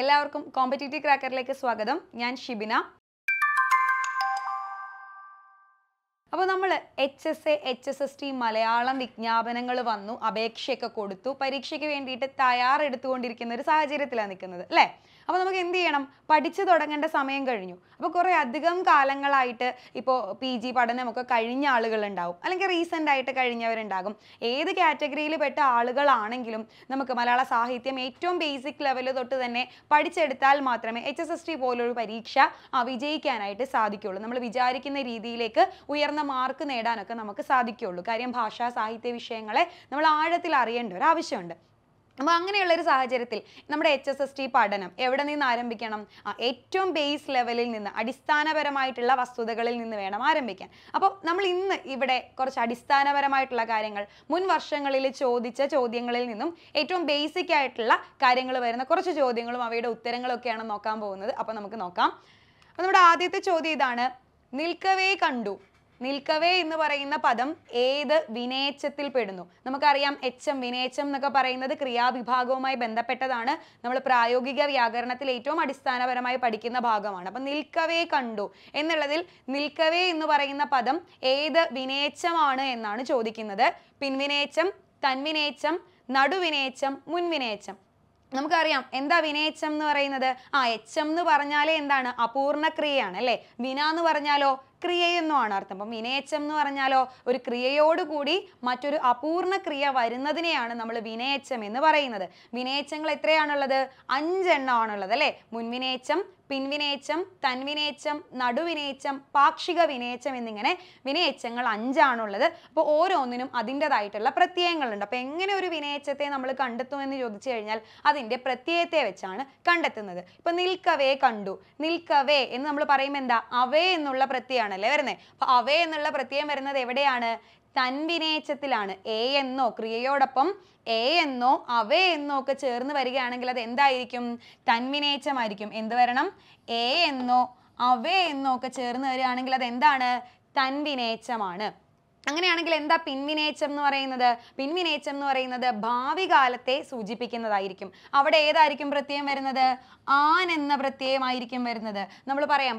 എല്ലാവർക്കും കോമ്പറ്റീറ്റീവ് ക്രാക്കറിലേക്ക് സ്വാഗതം ഞാൻ ഷിബിന അപ്പോൾ നമ്മൾ H S A H S S T Malayalam വിജ്ഞാപനങ്ങൾ വന്നു അപേക്ഷയൊക്കെ കൊടുത്തു പരീക്ഷയ്ക്ക് വേണ്ടിയിട്ട് തയ്യാറെടുത്തുകൊണ്ടിരിക്കുന്ന ഒരു സാഹചര്യത്തിലാണ് നിൽക്കുന്നത് അല്ലേ അപ്പോൾ നമുക്ക് എന്ത് ചെയ്യണം പഠിച്ചു തുടങ്ങേണ്ട സമയം കഴിഞ്ഞു അപ്പോൾ കുറേ അധികം കാലങ്ങളായിട്ട് ഇപ്പോൾ പി ജി പഠനമൊക്കെ കഴിഞ്ഞ ആളുകളുണ്ടാവും അല്ലെങ്കിൽ റീസെൻ്റ് ആയിട്ട് കഴിഞ്ഞവരുണ്ടാകും ഏത് കാറ്റഗറിയിൽ പെട്ട ആളുകളാണെങ്കിലും നമുക്ക് മലയാള സാഹിത്യം ഏറ്റവും ബേസിക് ലെവൽ തൊട്ട് തന്നെ പഠിച്ചെടുത്താൽ മാത്രമേ എച്ച് എസ് എസ് ടി പോലൊരു പരീക്ഷ വിജയിക്കാനായിട്ട് സാധിക്കുകയുള്ളൂ നമ്മൾ വിചാരിക്കുന്ന രീതിയിലേക്ക് ഉയർന്ന മാർക്ക് നേടാനൊക്കെ നമുക്ക് സാധിക്കുകയുള്ളൂ കാര്യം ഭാഷാ സാഹിത്യ വിഷയങ്ങളെ നമ്മൾ ആഴത്തിൽ അറിയേണ്ട ഒരു ആവശ്യമുണ്ട് അപ്പോൾ അങ്ങനെയുള്ള ഒരു സാഹചര്യത്തിൽ നമ്മുടെ എച്ച് എസ് എസ് ടി പഠനം എവിടെ നിന്ന് ആരംഭിക്കണം ഏറ്റവും ബേസ് ലെവലിൽ നിന്ന് അടിസ്ഥാനപരമായിട്ടുള്ള വസ്തുതകളിൽ നിന്ന് വേണം ആരംഭിക്കാൻ അപ്പോൾ നമ്മൾ ഇന്ന് ഇവിടെ കുറച്ച് അടിസ്ഥാനപരമായിട്ടുള്ള കാര്യങ്ങൾ മുൻ വർഷങ്ങളിൽ ചോദിച്ച ചോദ്യങ്ങളിൽ നിന്നും ഏറ്റവും ബേസിക് ആയിട്ടുള്ള കാര്യങ്ങൾ വരുന്ന കുറച്ച് ചോദ്യങ്ങളും അവയുടെ ഉത്തരങ്ങളൊക്കെയാണ് നോക്കാൻ പോകുന്നത് അപ്പോൾ നമുക്ക് നോക്കാം നമ്മുടെ ആദ്യത്തെ ചോദ്യം ഇതാണ് നിൽക്കവേ കണ്ടു നിൽക്കവേ എന്ന് പറയുന്ന പദം ഏത് വിനേച്ചത്തിൽ പെടുന്നു നമുക്കറിയാം എച്ചം വിനേച്ചം എന്നൊക്കെ പറയുന്നത് ക്രിയാവിഭാഗവുമായി ബന്ധപ്പെട്ടതാണ് നമ്മൾ പ്രായോഗിക വ്യാകരണത്തിൽ ഏറ്റവും അടിസ്ഥാനപരമായി പഠിക്കുന്ന ഭാഗമാണ് അപ്പം നിൽക്കവേ കണ്ടു എന്നുള്ളതിൽ നിൽക്കവേ എന്ന് പറയുന്ന പദം ഏത് വിനേച്ചമാണ് എന്നാണ് ചോദിക്കുന്നത് പിൻവിനേച്ചം തൻവിനേച്ഛം നടുവിനേച്ചം മുൻവിനേച്ചം നമുക്കറിയാം എന്താ വിനേച്ചം എന്ന് പറയുന്നത് ആ എച്ചം എന്ന് പറഞ്ഞാലേ എന്താണ് അപൂർണ ക്രിയയാണ് അല്ലേ വിന എന്ന് പറഞ്ഞാലോ ക്രിയയെന്നുമാണ് അർത്ഥം അപ്പം വിനയച്ചം എന്ന് പറഞ്ഞാലോ ഒരു ക്രിയയോടുകൂടി മറ്റൊരു അപൂർണ ക്രിയ വരുന്നതിനെയാണ് നമ്മൾ വിനയച്ചം എന്ന് പറയുന്നത് വിനയച്ചങ്ങൾ എത്രയാണുള്ളത് അഞ്ചെണ്ണമാണുള്ളത് അല്ലേ മുൻവിനേച്ചം പിൻവിനേച്ചം തൻവിനേച്ചം നടുവിനേച്ചം പാക്ഷിക വിനേച്ചം എന്നിങ്ങനെ വിനയച്ചങ്ങൾ അഞ്ചാണുള്ളത് അപ്പോൾ ഓരോന്നിനും അതിൻ്റെതായിട്ടുള്ള പ്രത്യയങ്ങളുണ്ട് അപ്പോൾ എങ്ങനെ ഒരു വിനയച്ചത്തെ നമ്മൾ കണ്ടെത്തുമെന്ന് ചോദിച്ചു കഴിഞ്ഞാൽ അതിൻ്റെ പ്രത്യയത്തെ വെച്ചാണ് കണ്ടെത്തുന്നത് ഇപ്പം നിൽക്കവേ കണ്ടു നിൽക്കവേ എന്ന് നമ്മൾ പറയുമ്പോൾ എന്താ അവേ എന്നുള്ള പ്രത്യയമാണ് ആണല്ലേ വരുന്നത് അപ്പോൾ അവേ എന്നുള്ള പ്രത്യയം വരുന്നത് എവിടെയാണ് തൻവിനേച്ചത്തിലാണ് എ എന്നോ ക്രിയയോടൊപ്പം എ എന്നോ അവേ എന്നോ ഒക്കെ ചേർന്ന് വരികയാണെങ്കിൽ അത് എന്തായിരിക്കും തൻവിനേച്ചമായിരിക്കും എന്ത് വരണം എ എന്നോ അവേ എന്നോ ഒക്കെ ചേർന്ന് വരികയാണെങ്കിൽ അത് എന്താണ് തൻവിനേച്ചമാണ് അങ്ങനെയാണെങ്കിൽ എന്താ പിൻവിനേച്ചം എന്ന് പറയുന്നത് പിൻവിനേച്ചം എന്ന് പറയുന്നത് ഭാവി കാലത്തെ സൂചിപ്പിക്കുന്നതായിരിക്കും അവിടെ ഏതായിരിക്കും പ്രത്യയം വരുന്നത് ആൻ എന്ന പ്രത്യയമായിരിക്കും വരുന്നത് നമ്മൾ പറയാം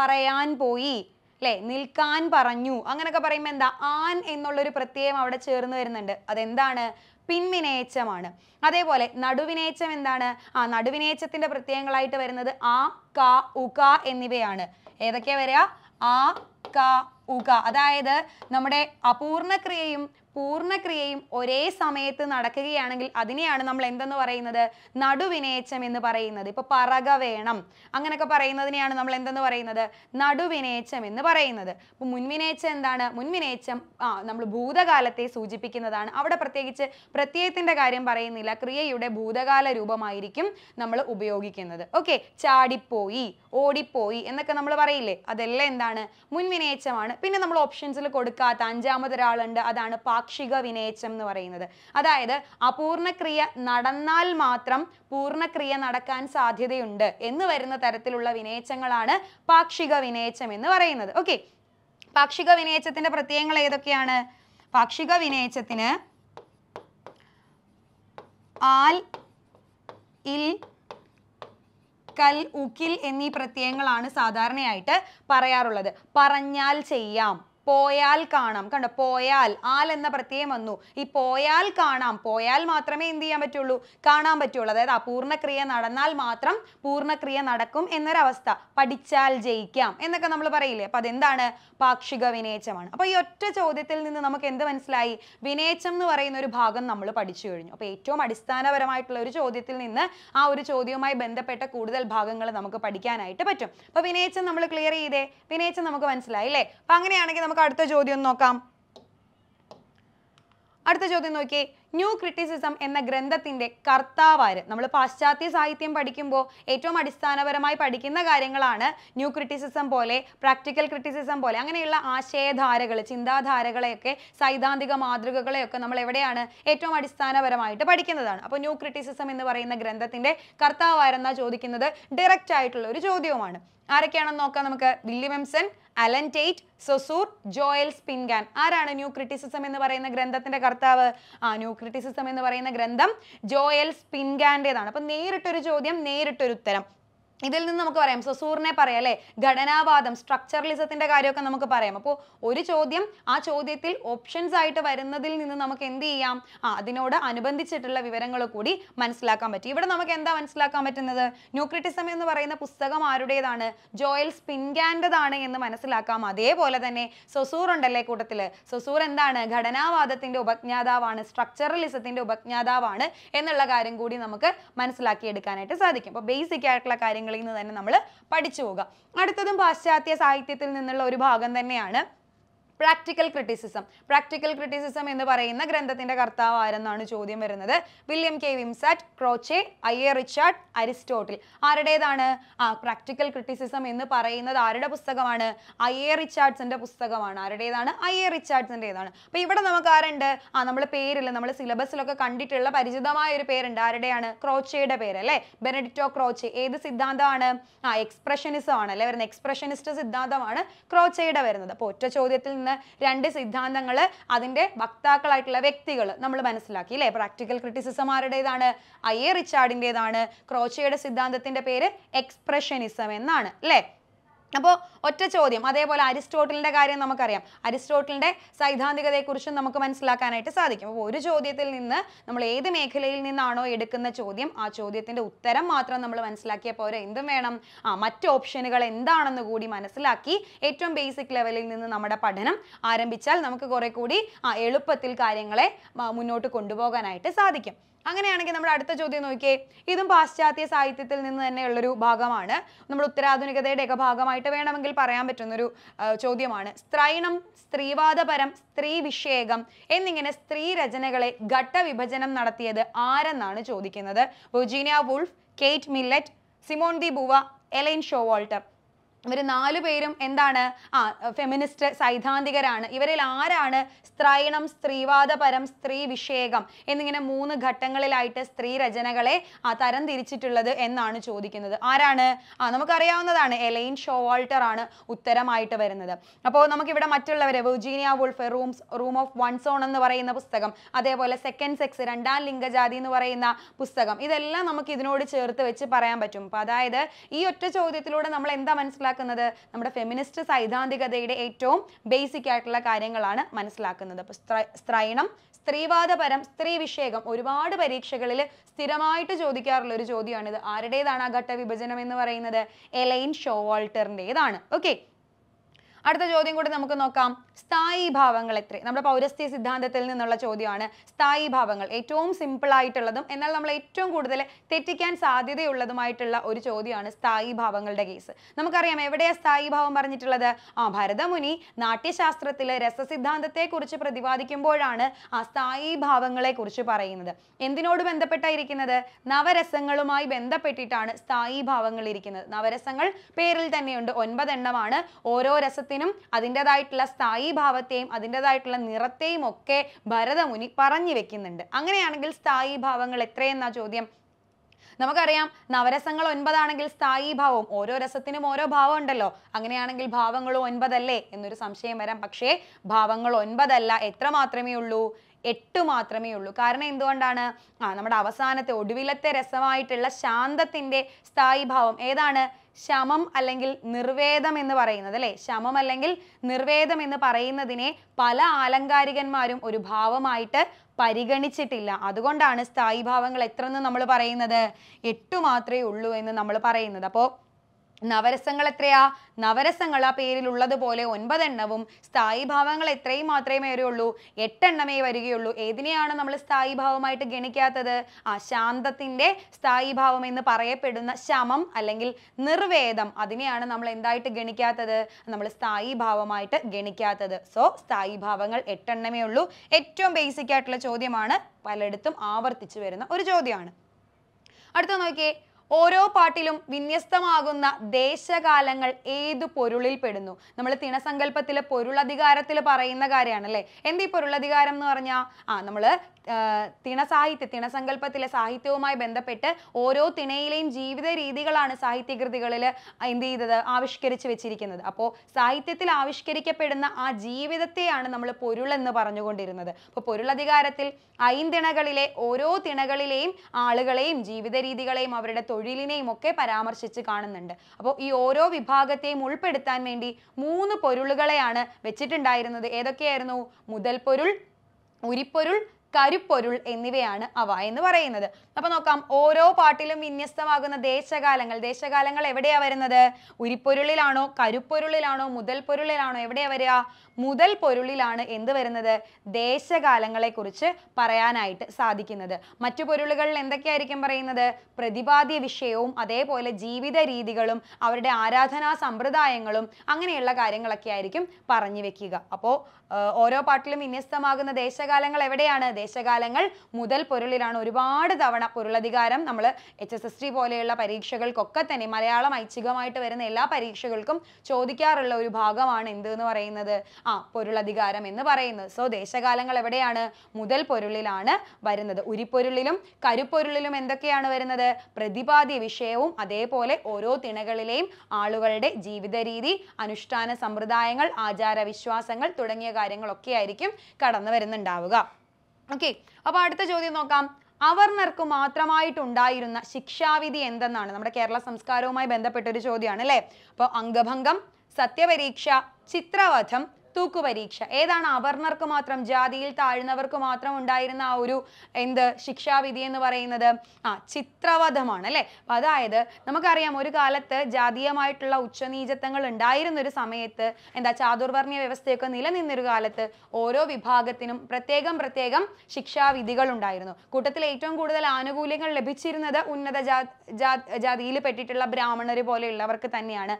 പറയാൻ പോയി അല്ലേ നിൽക്കാൻ പറഞ്ഞു അങ്ങനെയൊക്കെ പറയുമ്പോൾ എന്താ ആൻ എന്നുള്ളൊരു പ്രത്യയം അവിടെ ചേർന്ന് വരുന്നുണ്ട് അതെന്താണ് പിൻവിനേച്ചമാണ് അതേപോലെ നടുവിനേച്ചം എന്താണ് ആ നടുവിനേച്ചത്തിൻ്റെ പ്രത്യയങ്ങളായിട്ട് വരുന്നത് ആ ക ഉക എന്നിവയാണ് ഏതൊക്കെയാണ് വരിക ആ ക ഉക അതായത് നമ്മുടെ അപൂർണക്രിയയും പൂർണ്ണക്രിയയും ഒരേ സമയത്ത് നടക്കുകയാണെങ്കിൽ അതിനെയാണ് നമ്മൾ എന്തെന്ന് പറയുന്നത് നടുവിനേച്ചം എന്ന് പറയുന്നത് ഇപ്പൊ പറക വേണം അങ്ങനെയൊക്കെ പറയുന്നതിനെയാണ് നമ്മൾ എന്തെന്ന് പറയുന്നത് നടുവിനേച്ചം എന്ന് പറയുന്നത് അപ്പോൾ മുൻവിനേച്ചം എന്താണ് മുൻവിനേച്ചം ആ നമ്മൾ ഭൂതകാലത്തെ സൂചിപ്പിക്കുന്നതാണ് അവിടെ പ്രത്യേകിച്ച് പ്രത്യയത്തിന്റെ കാര്യം പറയുന്നില്ല ക്രിയയുടെ ഭൂതകാല രൂപമായിരിക്കും നമ്മൾ ഉപയോഗിക്കുന്നത് ഓക്കെ ചാടിപ്പോയി ഓടിപ്പോയി എന്നൊക്കെ നമ്മൾ പറയില്ലേ അതെല്ലാം എന്താണ് മുൻവിനേ വിനയച്ചമാണ് പിന്നെ നമ്മൾ ഓപ്ഷൻസിൽ കൊടുക്കാത്ത ഒരാളുണ്ട് അതാണ് പാക്ഷിക വിനയച്ചം എന്ന് പറയുന്നത് അതായത് അപൂർണക്രിയ നടന്നാൽ മാത്രം പൂർണ്ണക്രിയ നടക്കാൻ സാധ്യതയുണ്ട് എന്ന് വരുന്ന തരത്തിലുള്ള വിനയച്ചങ്ങളാണ് പാക്ഷിക വിനയച്ചം എന്ന് പറയുന്നത് ഓക്കെ പാക്ഷിക വിനയച്ചത്തിന്റെ പ്രത്യയങ്ങൾ ഏതൊക്കെയാണ് പാക്ഷിക വിനയച്ചത്തിന് ആൽ ഇൽ കൽ ഉക്കിൽ എന്നീ പ്രത്യയങ്ങളാണ് സാധാരണയായിട്ട് പറയാറുള്ളത് പറഞ്ഞാൽ ചെയ്യാം പോയാൽ കാണാം കണ്ടോ പോയാൽ ആൽ എന്ന പ്രത്യയം വന്നു ഈ പോയാൽ കാണാം പോയാൽ മാത്രമേ എന്ത് ചെയ്യാൻ പറ്റുള്ളൂ കാണാൻ പറ്റുള്ളൂ അതായത് അപൂർണക്രിയ നടന്നാൽ മാത്രം പൂർണ്ണക്രിയ നടക്കും എന്നൊരവസ്ഥ പഠിച്ചാൽ ജയിക്കാം എന്നൊക്കെ നമ്മൾ പറയില്ലേ അപ്പം അതെന്താണ് പാക്ഷിക വിനേച്ചമാണ് അപ്പോൾ ഈ ഒറ്റ ചോദ്യത്തിൽ നിന്ന് നമുക്ക് എന്ത് മനസ്സിലായി വിനേച്ചം എന്ന് പറയുന്ന ഒരു ഭാഗം നമ്മൾ പഠിച്ചു കഴിഞ്ഞു അപ്പോൾ ഏറ്റവും അടിസ്ഥാനപരമായിട്ടുള്ള ഒരു ചോദ്യത്തിൽ നിന്ന് ആ ഒരു ചോദ്യവുമായി ബന്ധപ്പെട്ട കൂടുതൽ ഭാഗങ്ങൾ നമുക്ക് പഠിക്കാനായിട്ട് പറ്റും അപ്പോൾ വിനേച്ചം നമ്മൾ ക്ലിയർ ചെയ്തേ വിനേച്ചം നമുക്ക് മനസ്സിലായി അല്ലേ അപ്പം അങ്ങനെയാണെങ്കിൽ നമുക്ക് അടുത്ത ചോദ്യം നോക്കാം അടുത്ത ചോദ്യം നോക്കിയേ ന്യൂ ക്രിറ്റിസിസം എന്ന ഗ്രന്ഥത്തിൻ്റെ കർത്താവാര് നമ്മൾ പാശ്ചാത്യ സാഹിത്യം പഠിക്കുമ്പോൾ ഏറ്റവും അടിസ്ഥാനപരമായി പഠിക്കുന്ന കാര്യങ്ങളാണ് ന്യൂ ക്രിറ്റിസിസം പോലെ പ്രാക്ടിക്കൽ ക്രിറ്റിസിസം പോലെ അങ്ങനെയുള്ള ആശയധാരകൾ ചിന്താധാരകളെയൊക്കെ സൈദ്ധാന്തിക മാതൃകകളെയൊക്കെ നമ്മൾ എവിടെയാണ് ഏറ്റവും അടിസ്ഥാനപരമായിട്ട് പഠിക്കുന്നതാണ് അപ്പോൾ ന്യൂ ക്രിറ്റിസിസം എന്ന് പറയുന്ന ഗ്രന്ഥത്തിൻ്റെ കർത്താവാരെന്നാ ചോദിക്കുന്നത് ഡയറക്റ്റ് ആയിട്ടുള്ള ഒരു ചോദ്യവുമാണ് ആരൊക്കെയാണെന്ന് നോക്കാം നമുക്ക് William Allen Tate Saussure Joel Spingarn ആരാണ് ന്യൂ ക്രിറ്റിസിസം എന്ന് പറയുന്ന ഗ്രന്ഥത്തിന്റെ കർത്താവ് ആ ന്യൂ ക്രിറ്റിസിസം എന്ന് പറയുന്ന ഗ്രന്ഥം ജോയൽ സ്പിൻഗാൻഡേതാണ് അപ്പം നേരിട്ടൊരു ചോദ്യം നേരിട്ടൊരു ഉത്തരം ഇതിൽ നിന്ന് നമുക്ക് പറയാം സസൂറിനെ പറയാം അല്ലെ ഘടനാവാദം സ്ട്രക്ചറലിസത്തിന്റെ കാര്യമൊക്കെ നമുക്ക് പറയാം അപ്പോൾ ഒരു ചോദ്യം ആ ചോദ്യത്തിൽ ഓപ്ഷൻസ് ആയിട്ട് വരുന്നതിൽ നിന്ന് നമുക്ക് എന്ത് ചെയ്യാം ആ അതിനോട് അനുബന്ധിച്ചിട്ടുള്ള വിവരങ്ങൾ കൂടി മനസ്സിലാക്കാൻ പറ്റും ഇവിടെ നമുക്ക് എന്താ മനസ്സിലാക്കാൻ പറ്റുന്നത് ന്യൂക്രിറ്റിസം എന്ന് പറയുന്ന പുസ്തകം ആരുടേതാണ് ജോയൽ സ്പിൻഗാൻഡതാണ് എന്ന് മനസ്സിലാക്കാം അതേപോലെ തന്നെ സൊസൂർ ഉണ്ടല്ലേ കൂട്ടത്തില് സൊസൂർ എന്താണ് ഘടനാവാദത്തിന്റെ ഉപജ്ഞാതാവാണ് സ്ട്രക്ചറലിസത്തിന്റെ ഉപജ്ഞാതാവാണ് എന്നുള്ള കാര്യം കൂടി നമുക്ക് മനസ്സിലാക്കിയെടുക്കാനായിട്ട് സാധിക്കും അപ്പോൾ ബേസിക് ആയിട്ടുള്ള കാര്യങ്ങൾ പാഠങ്ങളിൽ നിന്ന് തന്നെ നമ്മൾ പഠിച്ചു പോവുക അടുത്തതും പാശ്ചാത്യ സാഹിത്യത്തിൽ നിന്നുള്ള ഒരു ഭാഗം തന്നെയാണ് പ്രാക്ടിക്കൽ ക്രിറ്റിസിസം പ്രാക്ടിക്കൽ ക്രിറ്റിസിസം എന്ന് പറയുന്ന ഗ്രന്ഥത്തിന്റെ കർത്താവ് ആരെന്നാണ് ചോദ്യം വരുന്നത് William K Wimsatt Croce I A Richard Aristotle ആരുടേതാണ് ആ പ്രാക്ടിക്കൽ ക്രിറ്റിസിസം എന്ന് പറയുന്നത് ആരുടെ പുസ്തകമാണ് ഐ എ റിച്ചാർഡ്സിന്റെ പുസ്തകമാണ് ആരുടേതാണ് ഐ എ റിച്ചാർഡ്സിൻ്റെതാണ് അപ്പോൾ ഇവിടെ നമുക്ക് ആരുണ്ട് ആ നമ്മൾ പേരിൽ നമ്മൾ സിലബസിലൊക്കെ കണ്ടിട്ടുള്ള പരിചിതമായ ഒരു പേരുണ്ട് ആരുടെയാണ് ക്രോച്ചയുടെ പേര് അല്ലേ ബെനഡിറ്റോ ക്രോച്ചെ ഏത് സിദ്ധാന്തമാണ് ആ എക്സ്പ്രഷനിസം അല്ലെ വരുന്ന എക്സ്പ്രഷനിസ്റ്റ് സിദ്ധാന്തമാണ് ക്രോച്ചയുടെ വരുന്നത് അപ്പോൾ ഒറ്റ ചോദ്യത്തിൽ പറയുന്ന രണ്ട് സിദ്ധാന്തങ്ങൾ അതിൻ്റെ വക്താക്കളായിട്ടുള്ള വ്യക്തികൾ നമ്മൾ മനസ്സിലാക്കി അല്ലേ പ്രാക്ടിക്കൽ ക്രിറ്റിസിസം ആരുടേതാണ് ഐ എ റിച്ചാർഡിൻ്റെതാണ് ക്രോച്ചയുടെ സിദ്ധാന്തത്തിൻ്റെ പേര് എക്സ്പ്രഷനിസം എന്നാണ് അല്ലേ അപ്പോൾ ഒറ്റ ചോദ്യം അതേപോലെ അരിസ്റ്റോട്ടലിൻ്റെ കാര്യം നമുക്കറിയാം അരിസ്റ്റോട്ടലിൻ്റെ സൈദ്ധാന്തികതയെക്കുറിച്ചും നമുക്ക് മനസ്സിലാക്കാനായിട്ട് സാധിക്കും അപ്പോൾ ഒരു ചോദ്യത്തിൽ നിന്ന് നമ്മൾ ഏത് മേഖലയിൽ നിന്നാണോ എടുക്കുന്ന ചോദ്യം ആ ചോദ്യത്തിൻ്റെ ഉത്തരം മാത്രം നമ്മൾ മനസ്സിലാക്കിയ പോരെ എന്തും വേണം ആ മറ്റ് ഓപ്ഷനുകൾ എന്താണെന്ന് കൂടി മനസ്സിലാക്കി ഏറ്റവും ബേസിക് ലെവലിൽ നിന്ന് നമ്മുടെ പഠനം ആരംഭിച്ചാൽ നമുക്ക് കുറേ കൂടി ആ എളുപ്പത്തിൽ കാര്യങ്ങളെ മുന്നോട്ട് കൊണ്ടുപോകാനായിട്ട് സാധിക്കും അങ്ങനെയാണെങ്കിൽ നമ്മുടെ അടുത്ത ചോദ്യം നോക്കിയേ ഇതും പാശ്ചാത്യ സാഹിത്യത്തിൽ നിന്ന് തന്നെയുള്ളൊരു ഭാഗമാണ് നമ്മുടെ ഒക്കെ ഭാഗമായിട്ട് വേണമെങ്കിൽ പറയാൻ പറ്റുന്നൊരു ചോദ്യമാണ് സ്ത്രൈണം സ്ത്രീവാദപരം സ്ത്രീ എന്നിങ്ങനെ സ്ത്രീ രചനകളെ ഘട്ടവിഭജനം നടത്തിയത് ആരെന്നാണ് ചോദിക്കുന്നത് Virginia Woolf Kate Millett Simone de Beauvoir Elaine Showalter ഇവർ നാലു പേരും എന്താണ് ആ ഫെമിനിസ്റ്റ് സൈദ്ധാന്തികരാണ് ഇവരിൽ ആരാണ് സ്ത്രൈണം സ്ത്രീവാദപരം സ്ത്രീ വിഷേകം എന്നിങ്ങനെ മൂന്ന് ഘട്ടങ്ങളിലായിട്ട് സ്ത്രീ രചനകളെ ആ തരം തിരിച്ചിട്ടുള്ളത് എന്നാണ് ചോദിക്കുന്നത് ആരാണ് ആ നമുക്കറിയാവുന്നതാണ് എലൈൻ ഷോവാൾട്ടർ ആണ് ഉത്തരമായിട്ട് വരുന്നത് അപ്പോൾ നമുക്കിവിടെ മറ്റുള്ളവർ Virginia Woolf rooms room of one's own എന്ന് പറയുന്ന പുസ്തകം അതേപോലെ സെക്കൻഡ് സെക്സ് രണ്ടാം ലിംഗജാതി എന്ന് പറയുന്ന പുസ്തകം ഇതെല്ലാം നമുക്ക് ഇതിനോട് ചേർത്ത് വെച്ച് പറയാൻ പറ്റും അപ്പോൾ അതായത് ഈ ഒറ്റ ചോദ്യത്തിലൂടെ നമ്മൾ എന്താ മനസ്സിലാക്കുക മനസ്സിലാക്കുന്നത് നമ്മുടെ ഫെമിനിസ്റ്റ് സൈദ്ധാന്തികതയുടെ ഏറ്റവും ബേസിക് ആയിട്ടുള്ള കാര്യങ്ങളാണ് മനസ്സിലാക്കുന്നത് അപ്പോൾ സ്ത്രൈണം സ്ത്രീവാദപരം സ്ത്രീ വിഷയകം ഒരുപാട് പരീക്ഷകളിൽ സ്ഥിരമായിട്ട് ചോദിക്കാറുള്ള ഒരു ചോദ്യമാണിത് ആരുടേതാണ് ആ ഘട്ട വിഭജനം എന്ന് പറയുന്നത് എലൈൻ ഷോവാൾട്ടറിൻ്റെതാണ് ഓക്കെ അടുത്ത ചോദ്യം കൂടി നമുക്ക് നോക്കാം സ്ഥായി ഭാവങ്ങൾ എത്ര നമ്മുടെ പൗരസ്ത്യ സിദ്ധാന്തത്തിൽ നിന്നുള്ള ചോദ്യമാണ് സ്ഥായി ഭാവങ്ങൾ ഏറ്റവും സിമ്പിൾ ആയിട്ടുള്ളതും എന്നാൽ നമ്മൾ ഏറ്റവും കൂടുതൽ തെറ്റിക്കാൻ സാധ്യതയുള്ളതുമായിട്ടുള്ള ഒരു ചോദ്യമാണ് സ്ഥായി ഭാവങ്ങളുടെ കേസ് നമുക്കറിയാം എവിടെയാണ് സ്ഥായി ഭാവം പറഞ്ഞിട്ടുള്ളത് ആ ഭരതമുനി നാട്യശാസ്ത്രത്തിലെ കുറിച്ച് പ്രതിപാദിക്കുമ്പോഴാണ് ആ സ്ഥായി കുറിച്ച് പറയുന്നത് എന്തിനോട് ബന്ധപ്പെട്ടായിരിക്കുന്നത് നവരസങ്ങളുമായി ബന്ധപ്പെട്ടിട്ടാണ് സ്ഥായി ഭാവങ്ങൾ ഇരിക്കുന്നത് നവരസങ്ങൾ പേരിൽ തന്നെയുണ്ട് ഒൻപതെണ്ണമാണ് ഓരോ രസത്തിൽ ഭാവത്തിനും അതിൻ്റെതായിട്ടുള്ള സ്ഥായി ഭാവത്തെയും അതിൻ്റെതായിട്ടുള്ള നിറത്തെയും ഒക്കെ ഭരതമുനി പറഞ്ഞു വെക്കുന്നുണ്ട് അങ്ങനെയാണെങ്കിൽ സ്ഥായി ഭാവങ്ങൾ എത്രയെന്നാ ചോദ്യം നമുക്കറിയാം നവരസങ്ങൾ ഒൻപതാണെങ്കിൽ സ്ഥായി ഭാവവും ഓരോ രസത്തിനും ഓരോ ഭാവം ഉണ്ടല്ലോ അങ്ങനെയാണെങ്കിൽ ഭാവങ്ങളും ഒൻപതല്ലേ എന്നൊരു സംശയം വരാം പക്ഷേ ഭാവങ്ങൾ ഒൻപതല്ല എത്ര മാത്രമേ ഉള്ളൂ എട്ട് മാത്രമേ ഉള്ളൂ കാരണം എന്തുകൊണ്ടാണ് ആ നമ്മുടെ അവസാനത്തെ ഒടുവിലത്തെ രസമായിട്ടുള്ള ശാന്തത്തിൻ്റെ സ്ഥായിഭാവം ഏതാണ് ശമം അല്ലെങ്കിൽ നിർവേദം എന്ന് പറയുന്നത് അല്ലേ ശമം അല്ലെങ്കിൽ നിർവേദം എന്ന് പറയുന്നതിനെ പല ആലങ്കാരികന്മാരും ഒരു ഭാവമായിട്ട് പരിഗണിച്ചിട്ടില്ല അതുകൊണ്ടാണ് സ്ഥായി ഭാവങ്ങൾ എത്രയെന്ന് നമ്മൾ പറയുന്നത് എട്ടു മാത്രമേ ഉള്ളൂ എന്ന് നമ്മൾ പറയുന്നത് അപ്പോൾ നവരസങ്ങൾ എത്രയാ നവരസങ്ങൾ ആ പേരിലുള്ളതുപോലെ ഒൻപതെണ്ണവും സ്ഥായി ഭാവങ്ങൾ എത്രയും മാത്രമേ വരുള്ളൂ എട്ടെണ്ണമേ വരികയുള്ളൂ ഏതിനെയാണ് നമ്മൾ സ്ഥായി ഭാവമായിട്ട് ഗണിക്കാത്തത് ആ ശാന്തത്തിൻ്റെ സ്ഥായി ഭാവം എന്ന് പറയപ്പെടുന്ന ശമം അല്ലെങ്കിൽ നിർവേദം അതിനെയാണ് നമ്മൾ എന്തായിട്ട് ഗണിക്കാത്തത് നമ്മൾ സ്ഥായി ഭാവമായിട്ട് ഗണിക്കാത്തത് സോ സ്ഥായി ഭാവങ്ങൾ എട്ടെണ്ണമേ ഉള്ളൂ ഏറ്റവും ബേസിക് ആയിട്ടുള്ള ചോദ്യമാണ് പലയിടത്തും ആവർത്തിച്ചു വരുന്ന ഒരു ചോദ്യമാണ് അടുത്ത നോക്കിയേ ഓരോ പാട്ടിലും വിന്യസ്തമാകുന്ന ദേശകാലങ്ങൾ ഏത് പൊരുളിൽ പെടുന്നു നമ്മൾ തിണസങ്കല്പത്തിലെ പൊരുളധികാരത്തിൽ പറയുന്ന കാര്യമാണ് അല്ലേ എന്ത് ഈ പൊരുളധികാരം എന്ന് പറഞ്ഞാൽ ആ നമ്മൾ തിണസാഹിത്യ തിണസങ്കല്പത്തിലെ സാഹിത്യവുമായി ബന്ധപ്പെട്ട് ഓരോ തിണയിലെയും ജീവിത രീതികളാണ് സാഹിത്യകൃതികളിൽ എന്ത് ചെയ്തത് ആവിഷ്കരിച്ച് വെച്ചിരിക്കുന്നത് അപ്പോൾ സാഹിത്യത്തിൽ ആവിഷ്കരിക്കപ്പെടുന്ന ആ ജീവിതത്തെയാണ് നമ്മൾ പൊരുൾ എന്ന് പറഞ്ഞുകൊണ്ടിരുന്നത് അപ്പോൾ പൊരുളധികാരത്തിൽ ഐന്തിണകളിലെ ഓരോ തിണകളിലെയും ആളുകളെയും ജീവിത രീതികളെയും അവരുടെ തൊഴിലിനെയും ഒക്കെ പരാമർശിച്ച് കാണുന്നുണ്ട് അപ്പോൾ ഈ ഓരോ വിഭാഗത്തെയും ഉൾപ്പെടുത്താൻ വേണ്ടി മൂന്ന് പൊരുളുകളെയാണ് വെച്ചിട്ടുണ്ടായിരുന്നത് ഏതൊക്കെയായിരുന്നു മുതൽ പൊരുൾ ഉരിപ്പൊരുൾ കരുപ്പൊരുൾ എന്നിവയാണ് അവ എന്ന് പറയുന്നത് അപ്പൊ നോക്കാം ഓരോ പാട്ടിലും വിന്യസ്തമാകുന്ന ദേശകാലങ്ങൾ ദേശകാലങ്ങൾ എവിടെയാ വരുന്നത് ഉരിപ്പൊരുളിലാണോ കരുപ്പൊരുളിലാണോ മുതൽ പൊരുളിലാണോ എവിടെയാ വരിക മുതൽ പൊരുളിലാണ് എന്ത് വരുന്നത് ദേശകാലങ്ങളെ കുറിച്ച് പറയാനായിട്ട് സാധിക്കുന്നത് മറ്റു പൊരുളുകളിൽ എന്തൊക്കെയായിരിക്കും പറയുന്നത് പ്രതിപാദ്യ വിഷയവും അതേപോലെ ജീവിത രീതികളും അവരുടെ ആരാധനാ സമ്പ്രദായങ്ങളും അങ്ങനെയുള്ള കാര്യങ്ങളൊക്കെ ആയിരിക്കും പറഞ്ഞു വെക്കുക അപ്പോൾ ഓരോ പാട്ടിലും വിന്യസ്തമാകുന്ന ദേശകാലങ്ങൾ എവിടെയാണ് ദേശകാലങ്ങൾ മുതൽ പൊരുളിലാണ് ഒരുപാട് തവണ പൊരുളധികാരം നമ്മൾ എച്ച് എസ് എസ് ടി പോലെയുള്ള പരീക്ഷകൾക്കൊക്കെ തന്നെ മലയാളം ഐച്ഛികമായിട്ട് വരുന്ന എല്ലാ പരീക്ഷകൾക്കും ചോദിക്കാറുള്ള ഒരു ഭാഗമാണ് എന്ത് എന്ന് പറയുന്നത് ആ പൊരുളധികാരം എന്ന് പറയുന്നത് സോ ദേശകാലങ്ങൾ എവിടെയാണ് മുതൽ പൊരുളിലാണ് വരുന്നത് ഉരിപ്പൊരുളിലും കരുപ്പൊരുളിലും എന്തൊക്കെയാണ് വരുന്നത് പ്രതിപാദ്യ വിഷയവും അതേപോലെ ഓരോ തിണകളിലെയും ആളുകളുടെ ജീവിത രീതി അനുഷ്ഠാന സമ്പ്രദായങ്ങൾ ആചാര വിശ്വാസങ്ങൾ തുടങ്ങിയ കാര്യങ്ങളൊക്കെ ആയിരിക്കും കടന്നു വരുന്നുണ്ടാവുക ഓക്കെ അപ്പോൾ അടുത്ത ചോദ്യം നോക്കാം അവർണർക്ക് മാത്രമായിട്ടുണ്ടായിരുന്ന ശിക്ഷാവിധി എന്തെന്നാണ് നമ്മുടെ കേരള സംസ്കാരവുമായി ബന്ധപ്പെട്ട ഒരു ചോദ്യമാണ് അല്ലേ അപ്പോൾ അംഗഭംഗം സത്യപരീക്ഷ ചിത്രവധം തൂക്കുപരീക്ഷ ഏതാണ് അവർണർക്ക് മാത്രം ജാതിയിൽ താഴ്ന്നവർക്ക് മാത്രം ഉണ്ടായിരുന്ന ആ ഒരു എന്ത് ശിക്ഷാവിധി എന്ന് പറയുന്നത് ആ ചിത്രവധമാണ് അല്ലേ അതായത് നമുക്കറിയാം ഒരു കാലത്ത് ജാതീയമായിട്ടുള്ള ഉച്ചനീചത്വങ്ങൾ ഉണ്ടായിരുന്ന ഒരു സമയത്ത് എന്താ ചാതുർവർണ്ണ വ്യവസ്ഥയൊക്കെ നിലനിന്നൊരു കാലത്ത് ഓരോ വിഭാഗത്തിനും പ്രത്യേകം പ്രത്യേകം ശിക്ഷാവിധികൾ ഉണ്ടായിരുന്നു കൂട്ടത്തിൽ ഏറ്റവും കൂടുതൽ ആനുകൂല്യങ്ങൾ ലഭിച്ചിരുന്നത് ഉന്നത ജാതിയിൽ പെട്ടിട്ടുള്ള ബ്രാഹ്മണർ പോലെയുള്ളവർക്ക് തന്നെയാണ്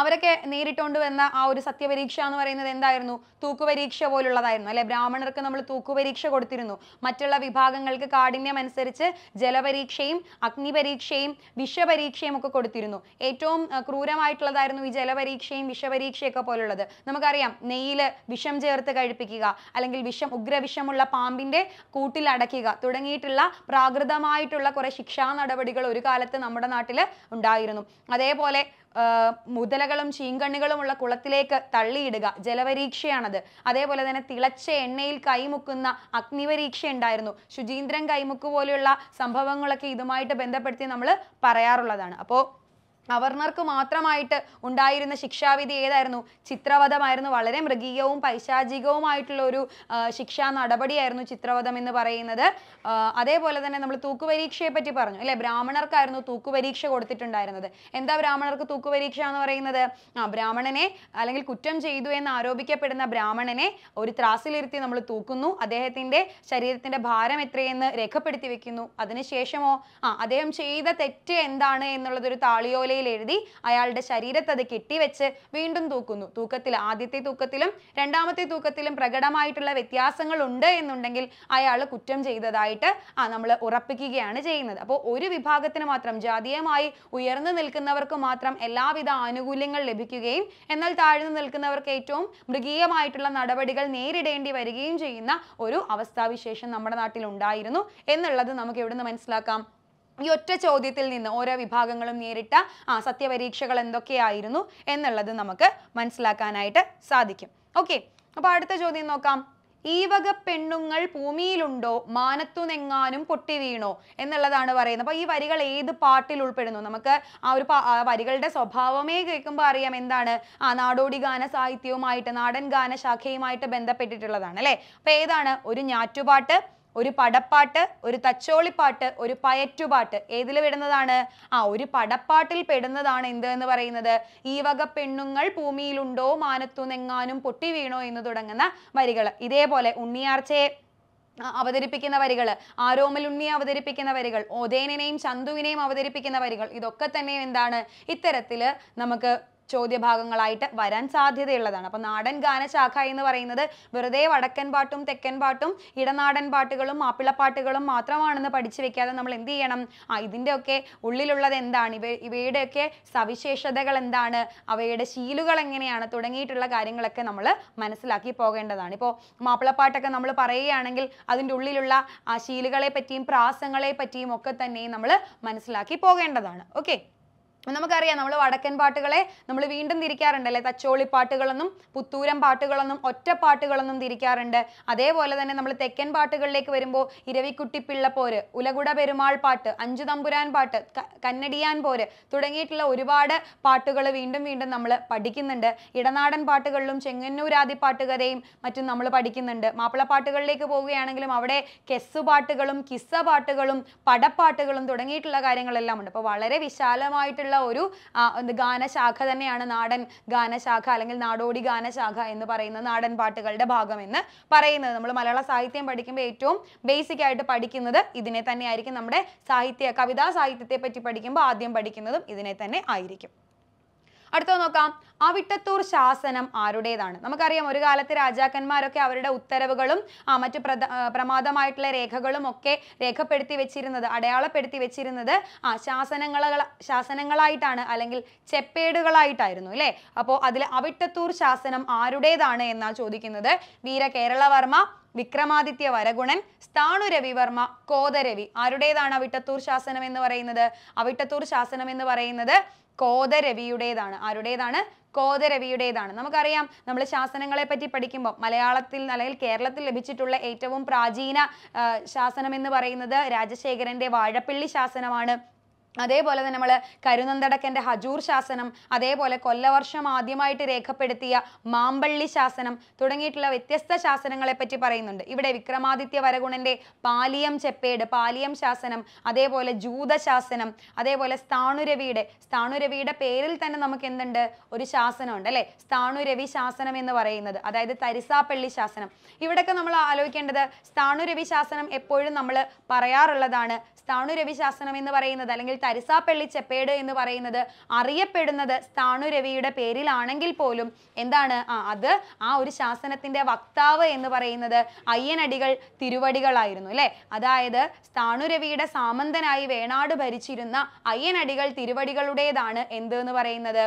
അവരൊക്കെ നേരിട്ടുകൊണ്ട് വന്ന ആ ഒരു സത്യപരീക്ഷ എന്ന് പറയുന്നത് എന്തായിരുന്നു തൂക്കുപരീക്ഷ പോലുള്ളതായിരുന്നു അല്ലെ ബ്രാഹ്മണർക്ക് നമ്മൾ തൂക്കുപരീക്ഷ കൊടുത്തിരുന്നു മറ്റുള്ള വിഭാഗങ്ങൾക്ക് കാഠിന്യം അനുസരിച്ച് ജലപരീക്ഷയും അഗ്നിപരീക്ഷയും വിഷപരീക്ഷയും ഒക്കെ കൊടുത്തിരുന്നു ഏറ്റവും ക്രൂരമായിട്ടുള്ളതായിരുന്നു ഈ ജലപരീക്ഷയും വിഷപരീക്ഷയൊക്കെ പോലുള്ളത് നമുക്കറിയാം നെയ്യിൽ വിഷം ചേർത്ത് കഴിപ്പിക്കുക അല്ലെങ്കിൽ വിഷം ഉഗ്രവിഷമുള്ള പാമ്പിന്റെ കൂട്ടിൽ അടയ്ക്കുക തുടങ്ങിയിട്ടുള്ള പ്രാകൃതമായിട്ടുള്ള കുറെ ശിക്ഷാ നടപടികൾ ഒരു കാലത്ത് നമ്മുടെ നാട്ടിൽ ഉണ്ടായിരുന്നു അതേപോലെ മുതലകളും ഉള്ള കുളത്തിലേക്ക് തള്ളിയിടുക ജലപരീക്ഷയാണത് അതേപോലെ തന്നെ തിളച്ച എണ്ണയിൽ കൈമുക്കുന്ന അഗ്നിപരീക്ഷ ഉണ്ടായിരുന്നു ശുചീന്ദ്രൻ കൈമുക്ക് പോലെയുള്ള സംഭവങ്ങളൊക്കെ ഇതുമായിട്ട് ബന്ധപ്പെടുത്തി നമ്മൾ പറയാറുള്ളതാണ് അപ്പോൾ അവർണർക്ക് മാത്രമായിട്ട് ഉണ്ടായിരുന്ന ശിക്ഷാവിധി ഏതായിരുന്നു ചിത്രവധമായിരുന്നു വളരെ മൃഗീയവും പൈശാചികവുമായിട്ടുള്ള ഒരു ശിക്ഷാ നടപടിയായിരുന്നു ചിത്രവധം എന്ന് പറയുന്നത് അതേപോലെ തന്നെ നമ്മൾ തൂക്കുപരീക്ഷയെ പറ്റി പറഞ്ഞു അല്ലെ ബ്രാഹ്മണർക്കായിരുന്നു തൂക്കുപരീക്ഷ കൊടുത്തിട്ടുണ്ടായിരുന്നത് എന്താ ബ്രാഹ്മണർക്ക് തൂക്കുപരീക്ഷ എന്ന് പറയുന്നത് ആ ബ്രാഹ്മണനെ അല്ലെങ്കിൽ കുറ്റം ചെയ്തു എന്ന് ആരോപിക്കപ്പെടുന്ന ബ്രാഹ്മണനെ ഒരു ത്രാസിലിരുത്തി നമ്മൾ തൂക്കുന്നു അദ്ദേഹത്തിന്റെ ശരീരത്തിന്റെ ഭാരം എത്രയെന്ന് രേഖപ്പെടുത്തി വെക്കുന്നു അതിനുശേഷമോ ആ അദ്ദേഹം ചെയ്ത തെറ്റ് എന്താണ് എന്നുള്ളത് ഒരു താളിയോല തലയിൽ എഴുതി അയാളുടെ ശരീരത്ത് അത് കെട്ടിവെച്ച് വീണ്ടും തൂക്കുന്നു തൂക്കത്തിൽ ആദ്യത്തെ തൂക്കത്തിലും രണ്ടാമത്തെ തൂക്കത്തിലും പ്രകടമായിട്ടുള്ള വ്യത്യാസങ്ങൾ ഉണ്ട് എന്നുണ്ടെങ്കിൽ അയാൾ കുറ്റം ചെയ്തതായിട്ട് ആ നമ്മൾ ഉറപ്പിക്കുകയാണ് ചെയ്യുന്നത് അപ്പോൾ ഒരു വിഭാഗത്തിന് മാത്രം ജാതീയമായി ഉയർന്നു നിൽക്കുന്നവർക്ക് മാത്രം എല്ലാവിധ ആനുകൂല്യങ്ങൾ ലഭിക്കുകയും എന്നാൽ താഴ്ന്നു നിൽക്കുന്നവർക്ക് ഏറ്റവും മൃഗീയമായിട്ടുള്ള നടപടികൾ നേരിടേണ്ടി വരികയും ചെയ്യുന്ന ഒരു അവസ്ഥാവിശേഷം നമ്മുടെ നാട്ടിൽ ഉണ്ടായിരുന്നു എന്നുള്ളത് നമുക്ക് എവിടെ നിന്ന് മനസ്സിലാക്കാം ഈ ഒറ്റ ചോദ്യത്തിൽ നിന്ന് ഓരോ വിഭാഗങ്ങളും നേരിട്ട ആ സത്യപരീക്ഷകൾ എന്തൊക്കെയായിരുന്നു എന്നുള്ളത് നമുക്ക് മനസ്സിലാക്കാനായിട്ട് സാധിക്കും ഓക്കെ അപ്പോൾ അടുത്ത ചോദ്യം നോക്കാം ഈ വക പെണ്ണുങ്ങൾ ഭൂമിയിലുണ്ടോ മാനത്തുനെങ്ങാനും പൊട്ടി വീണോ എന്നുള്ളതാണ് പറയുന്നത് അപ്പോൾ ഈ വരികൾ ഏത് പാട്ടിൽ ഉൾപ്പെടുന്നു നമുക്ക് ആ ഒരു വരികളുടെ സ്വഭാവമേ കേൾക്കുമ്പോൾ അറിയാം എന്താണ് ആ നാടോടി ഗാന സാഹിത്യവുമായിട്ട് നാടൻ ഗാന ശാഖയുമായിട്ട് ബന്ധപ്പെട്ടിട്ടുള്ളതാണ് അല്ലെ അപ്പോൾ ഏതാണ് ഒരു ഞാറ്റുപാട്ട് ഒരു പടപ്പാട്ട് ഒരു തച്ചോളിപ്പാട്ട് ഒരു പയറ്റുപാട്ട് ഏതിൽ പെടുന്നതാണ് ആ ഒരു പടപ്പാട്ടിൽ പെടുന്നതാണ് എന്ത് എന്ന് പറയുന്നത് ഈ വക പെണ്ണുങ്ങൾ ഭൂമിയിലുണ്ടോ മാനത്തു നെങ്ങാനും പൊട്ടി വീണോ എന്ന് തുടങ്ങുന്ന വരികൾ ഇതേപോലെ ഉണ്ണിയാർച്ചയെ അവതരിപ്പിക്കുന്ന വരികൾ ആരോമൽ ഉണ്ണിയെ അവതരിപ്പിക്കുന്ന വരികൾ ഓതേനിനെയും ചന്തുവിനെയും അവതരിപ്പിക്കുന്ന വരികൾ ഇതൊക്കെ തന്നെ എന്താണ് ഇത്തരത്തിൽ നമുക്ക് ചോദ്യഭാഗങ്ങളായിട്ട് വരാൻ സാധ്യതയുള്ളതാണ് അപ്പോൾ നാടൻ ഗാനശാഖ എന്ന് പറയുന്നത് വെറുതെ വടക്കൻ പാട്ടും തെക്കൻ പാട്ടും ഇടനാടൻ പാട്ടുകളും മാപ്പിളപ്പാട്ടുകളും മാത്രമാണെന്ന് പഠിച്ചു വെക്കാതെ നമ്മൾ എന്ത് ചെയ്യണം ആ ഇതിൻ്റെയൊക്കെ ഉള്ളിലുള്ളത് എന്താണ് ഇവ ഇവയുടെയൊക്കെ സവിശേഷതകൾ എന്താണ് അവയുടെ ശീലുകൾ എങ്ങനെയാണ് തുടങ്ങിയിട്ടുള്ള കാര്യങ്ങളൊക്കെ നമ്മൾ മനസ്സിലാക്കി പോകേണ്ടതാണ് ഇപ്പോൾ മാപ്പിളപ്പാട്ടൊക്കെ നമ്മൾ പറയുകയാണെങ്കിൽ അതിൻ്റെ ഉള്ളിലുള്ള ആ ശീലുകളെ പറ്റിയും പ്രാസങ്ങളെ പറ്റിയും ഒക്കെ തന്നെ നമ്മൾ മനസ്സിലാക്കി പോകേണ്ടതാണ് ഓക്കെ നമുക്കറിയാം നമ്മൾ വടക്കൻ പാട്ടുകളെ നമ്മൾ വീണ്ടും തിരിക്കാറുണ്ടല്ലേ തച്ചോളി പാട്ടുകളെന്നും പുത്തൂരം പാട്ടുകളെന്നും ഒറ്റപ്പാട്ടുകളെന്നും തിരിക്കാറുണ്ട് അതേപോലെ തന്നെ നമ്മൾ തെക്കൻ പാട്ടുകളിലേക്ക് വരുമ്പോൾ ഇരവിക്കുട്ടി പോര് ഉലകുട പെരുമാൾ പാട്ട് അഞ്ചു തമ്പുരാൻ പാട്ട് കന്നടിയാൻ പോര് തുടങ്ങിയിട്ടുള്ള ഒരുപാട് പാട്ടുകൾ വീണ്ടും വീണ്ടും നമ്മൾ പഠിക്കുന്നുണ്ട് ഇടനാടൻ പാട്ടുകളിലും ചെങ്ങന്നൂരാതി പാട്ടുകഥയും മറ്റും നമ്മൾ പഠിക്കുന്നുണ്ട് മാപ്പിളപ്പാട്ടുകളിലേക്ക് പോവുകയാണെങ്കിലും അവിടെ കെസ്സു പാട്ടുകളും കിസ്സ പാട്ടുകളും പടപ്പാട്ടുകളും തുടങ്ങിയിട്ടുള്ള കാര്യങ്ങളെല്ലാം ഉണ്ട് അപ്പോൾ വളരെ വിശാലമായിട്ടുള്ള ഉള്ള ഒരു ഗാനശാഖ തന്നെയാണ് നാടൻ ഗാനശാഖ അല്ലെങ്കിൽ നാടോടി ഗാനശാഖ എന്ന് പറയുന്ന നാടൻ പാട്ടുകളുടെ ഭാഗം എന്ന് പറയുന്നത് നമ്മൾ മലയാള സാഹിത്യം പഠിക്കുമ്പോൾ ഏറ്റവും ബേസിക് ആയിട്ട് പഠിക്കുന്നത് ഇതിനെ തന്നെയായിരിക്കും നമ്മുടെ സാഹിത്യ കവിതാ സാഹിത്യത്തെ പറ്റി പഠിക്കുമ്പോൾ ആദ്യം പഠിക്കുന്നതും ഇതിനെ തന്നെ ആയിരിക്കും അടുത്തത് നോക്കാം അവിട്ടത്തൂർ ശാസനം ആരുടേതാണ് നമുക്കറിയാം ഒരു കാലത്ത് രാജാക്കന്മാരൊക്കെ അവരുടെ ഉത്തരവുകളും മറ്റ് പ്രമാദമായിട്ടുള്ള രേഖകളും ഒക്കെ രേഖപ്പെടുത്തി വെച്ചിരുന്നത് അടയാളപ്പെടുത്തി വെച്ചിരുന്നത് ആ ശാസനങ്ങൾ ശാസനങ്ങളായിട്ടാണ് അല്ലെങ്കിൽ ചെപ്പേടുകളായിട്ടായിരുന്നു അല്ലേ അപ്പോൾ അതിൽ അവിട്ടത്തൂർ ശാസനം ആരുടേതാണ് എന്നാണ് ചോദിക്കുന്നത് വീര കേരളവർമ്മ വിക്രമാദിത്യ വരഗുണൻ സ്ഥാണു രവിവർമ്മ കോതരവി ആരുടേതാണ് അവിട്ടത്തൂർ ശാസനം എന്ന് പറയുന്നത് അവിട്ടത്തൂർ ശാസനം എന്ന് പറയുന്നത് കോതരവിയുടേതാണ് ആരുടേതാണ് കോതരവിയുടേതാണ് നമുക്കറിയാം നമ്മൾ ശാസനങ്ങളെ പറ്റി പഠിക്കുമ്പോൾ മലയാളത്തിൽ അല്ലെങ്കിൽ കേരളത്തിൽ ലഭിച്ചിട്ടുള്ള ഏറ്റവും പ്രാചീന ശാസനം എന്ന് പറയുന്നത് രാജശേഖരന്റെ വാഴപ്പള്ളി ശാസനമാണ് അതേപോലെ തന്നെ നമ്മൾ കരുനന്തടക്കൻ്റെ ഹജൂർ ശാസനം അതേപോലെ കൊല്ലവർഷം ആദ്യമായിട്ട് രേഖപ്പെടുത്തിയ മാമ്പള്ളി ശാസനം തുടങ്ങിയിട്ടുള്ള വ്യത്യസ്ത ശാസനങ്ങളെ പറ്റി പറയുന്നുണ്ട് ഇവിടെ വിക്രമാദിത്യ വരഗുണൻ്റെ പാലിയം ചെപ്പേട് പാലിയം ശാസനം അതേപോലെ ജൂത ശാസനം അതേപോലെ സ്ഥാണുരവിയുടെ സ്ഥാണുരവിയുടെ പേരിൽ തന്നെ നമുക്ക് എന്തുണ്ട് ഒരു ശാസനമുണ്ട് അല്ലേ സ്ഥാണുരവി ശാസനം എന്ന് പറയുന്നത് അതായത് തരിസാപ്പള്ളി ശാസനം ഇവിടെയൊക്കെ നമ്മൾ ആലോചിക്കേണ്ടത് സ്ഥാണുരവി ശാസനം എപ്പോഴും നമ്മൾ പറയാറുള്ളതാണ് സ്ഥാണുരവി ശാസനം എന്ന് പറയുന്നത് അല്ലെങ്കിൽ തരിസാപ്പള്ളി ചെപ്പേട് എന്ന് പറയുന്നത് അറിയപ്പെടുന്നത് സ്ഥാണു രവിയുടെ പേരിലാണെങ്കിൽ പോലും എന്താണ് ആ അത് ആ ഒരു ശാസനത്തിന്റെ വക്താവ് എന്ന് പറയുന്നത് അയ്യനടികൾ തിരുവടികളായിരുന്നു അല്ലെ അതായത് സ്ഥാണു രവിയുടെ സാമന്തനായി വേണാട് ഭരിച്ചിരുന്ന അയ്യനടികൾ തിരുവടികളുടേതാണ് എന്ത് എന്ന് പറയുന്നത്